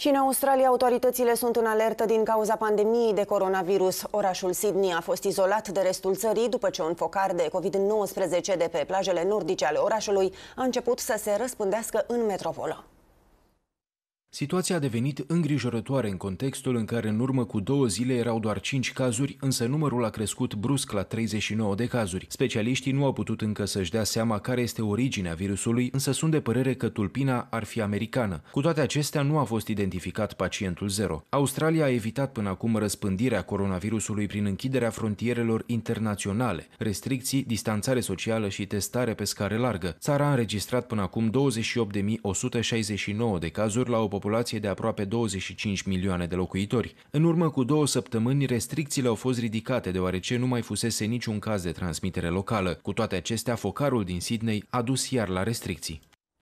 Și în Australia, autoritățile sunt în alertă din cauza pandemiei de coronavirus. Orașul Sydney a fost izolat de restul țării după ce un focar de COVID-19 de pe plajele nordice ale orașului a început să se răspândească în metropolă. Situația a devenit îngrijorătoare în contextul în care în urmă cu două zile erau doar 5 cazuri, însă numărul a crescut brusc la 39 de cazuri. Specialiștii nu au putut încă să-și dea seama care este originea virusului, însă sunt de părere că tulpina ar fi americană. Cu toate acestea, nu a fost identificat pacientul zero. Australia a evitat până acum răspândirea coronavirusului prin închiderea frontierelor internaționale, restricții, distanțare socială și testare pe scară largă. Țara a înregistrat până acum 28.169 de cazuri la o populație de aproape 25 milioane de locuitori. În urmă cu două săptămâni, restricțiile au fost ridicate deoarece nu mai fusese niciun caz de transmitere locală. Cu toate acestea, focarul din Sydney a dus iar la restricții.